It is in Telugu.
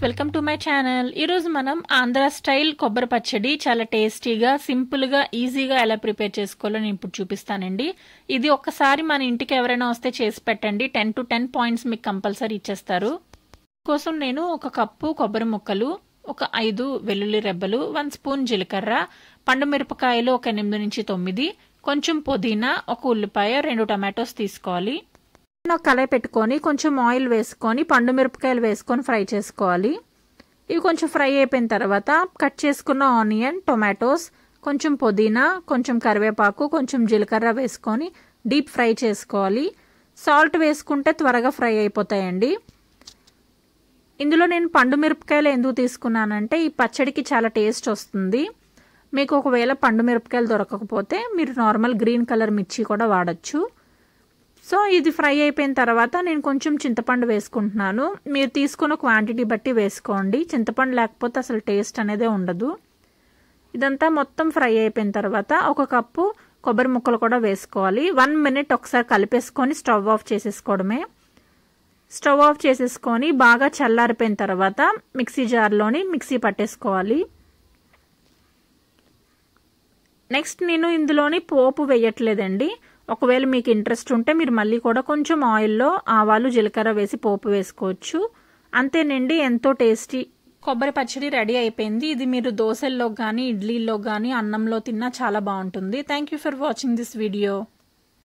friends welcome to my channel ఈరోజు మనం ఆంధ్ర స్టైల్ కొబ్బరి పచ్చడి చాలా టేస్టీగా సింపుల్గా ఈజీగా ఎలా ప్రిపేర్ చేసుకోవాలో నేను ఇప్పుడు చూపిస్తానండి ఇది ఒక్కసారి మన ఇంటికి ఎవరైనా వస్తే చేసి పెట్టండి టెన్ టు టెన్ పాయింట్స్ మీకు కంపల్సరీ ఇచ్చేస్తారు కోసం నేను ఒక కప్పు కొబ్బరి ముక్కలు ఒక ఐదు వెల్లుల్లి రెబ్బలు వన్ స్పూన్ జీలకర్ర పండు మిరపకాయలు ఒక ఎనిమిది నుంచి తొమ్మిది కొంచెం పుదీనా ఒక ఉల్లిపాయ రెండు టమాటోస్ తీసుకోవాలి ఒక కళాయి పెట్టుకొని కొంచెం ఆయిల్ వేసుకొని పండు మిరపకాయలు వేసుకొని ఫ్రై చేసుకోవాలి ఇవి కొంచెం ఫ్రై అయిపోయిన తర్వాత కట్ చేసుకున్న ఆనియన్ టొమాటోస్ కొంచెం పుదీనా కొంచెం కరివేపాకు కొంచెం జీలకర్ర వేసుకొని డీప్ ఫ్రై చేసుకోవాలి సాల్ట్ వేసుకుంటే త్వరగా ఫ్రై అయిపోతాయండి ఇందులో నేను పండు మిరపకాయలు ఎందుకు తీసుకున్నానంటే ఈ పచ్చడికి చాలా టేస్ట్ వస్తుంది మీకు ఒకవేళ పండు మిరపకాయలు దొరకకపోతే మీరు నార్మల్ గ్రీన్ కలర్ మిర్చి కూడా వాడచ్చు సో ఇది ఫ్రై అయిపోయిన తర్వాత నేను కొంచెం చింతపండు వేసుకుంటున్నాను మీరు తీసుకున్న క్వాంటిటీ బట్టి వేసుకోండి చింతపండు లేకపోతే అసలు టేస్ట్ అనేది ఉండదు ఇదంతా మొత్తం ఫ్రై అయిపోయిన తర్వాత ఒక కప్పు కొబ్బరి ముక్కలు కూడా వేసుకోవాలి వన్ మినిట్ ఒకసారి కలిపేసుకొని స్టవ్ ఆఫ్ చేసేసుకోవడమే స్టవ్ ఆఫ్ చేసేసుకొని బాగా చల్లారిపోయిన తర్వాత మిక్సీ జార్లోని మిక్సీ పట్టేసుకోవాలి నెక్స్ట్ నేను ఇందులోని పోపు వేయట్లేదండి ఒకవేళ మీకు ఇంట్రెస్ట్ ఉంటే మీరు మళ్ళీ కూడా కొంచెం ఆయిల్లో ఆవాలు జీలకర్ర వేసి పోపు వేసుకోవచ్చు అంతేనండి ఎంతో టేస్టీ కొబ్బరి పచ్చడి రెడీ అయిపోయింది ఇది మీరు దోశల్లో కానీ ఇడ్లీల్లో కానీ అన్నంలో తిన్నా చాలా బాగుంటుంది thank you for watching this video